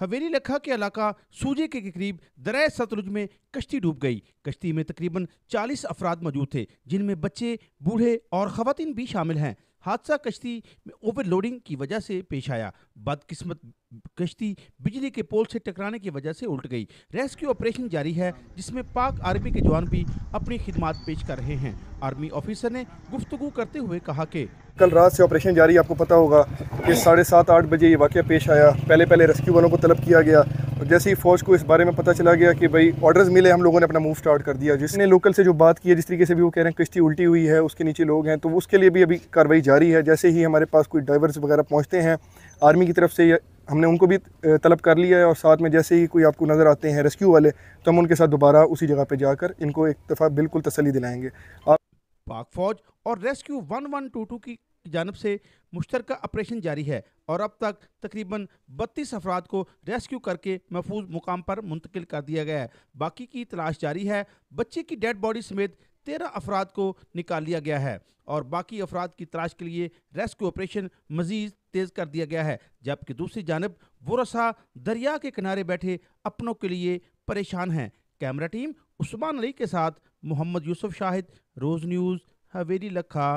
हवेली लखा के इलाका सूजे के करीब दरय सतलुज में कश्ती डूब गई कश्ती में तकरीबन 40 अफराद मौजूद थे जिनमें बच्चे बूढ़े और खातिन भी शामिल हैं हादसा कश्ती में ओवरलोडिंग की वजह से पेश आया बदकिस्मत कश्ती बिजली के पोल से टकराने की वजह से उल्ट गई रेस्क्यू ऑपरेशन जारी है जिसमें पाक आर्मी के जवान भी अपनी खिदमत पेश कर रहे हैं आर्मी ऑफिसर ने गुफ्तु करते हुए कहा कि कल रात से ऑपरेशन जारी आपको पता होगा कि साढ़े सात आठ बजे ये वाक़ पेश आया पहले पहले रेस्क्यू वालों को तलब किया गया और जैसे ही फौज को इस बारे में पता चला गया कि भाई ऑर्डर्स मिले हम लोगों ने अपना मूव स्टार्ट कर दिया जिसने लोकल से जो बात की है जिस तरीके से भी वो कह रहे हैं किश्ती उल्टी हुई है उसके नीचे लोग हैं तो उसके लिए भी अभी कार्रवाई जारी है जैसे ही हमारे पास कोई ड्राइवर्स वगैरह पहुँचते हैं आर्मी की तरफ से हमने उनको भी तलब कर लिया है और साथ में जैसे ही कोई आपको नज़र आते हैं रेस्क्यू वाले तो हम उनके साथ दोबारा उसी जगह पर जाकर इनको एक दफ़ा बिल्कुल तसली दिलाएँगे आप पाक फौज और Rescue one one two two की की जानब से मुश्तर ऑपरेशन जारी है और अब तक तकरीबन बत्तीस अफराद को रेस्क्यू करके महफूज मुकाम पर मुंतकिल कर दिया गया है बाकी की तलाश जारी है बच्चे की डेड बॉडी समेत तेरह अफराद को निकाल लिया गया है और बाकी अफराद की तलाश के लिए रेस्क्यू ऑपरेशन मजीद तेज़ कर दिया गया है जबकि दूसरी जानब बुरसा दरिया के किनारे बैठे अपनों के लिए परेशान हैं कैमरा टीम उस्मान अली के साथ मोहम्मद यूसुफ शाहिद रोज़ न्यूज़ हवेली लखा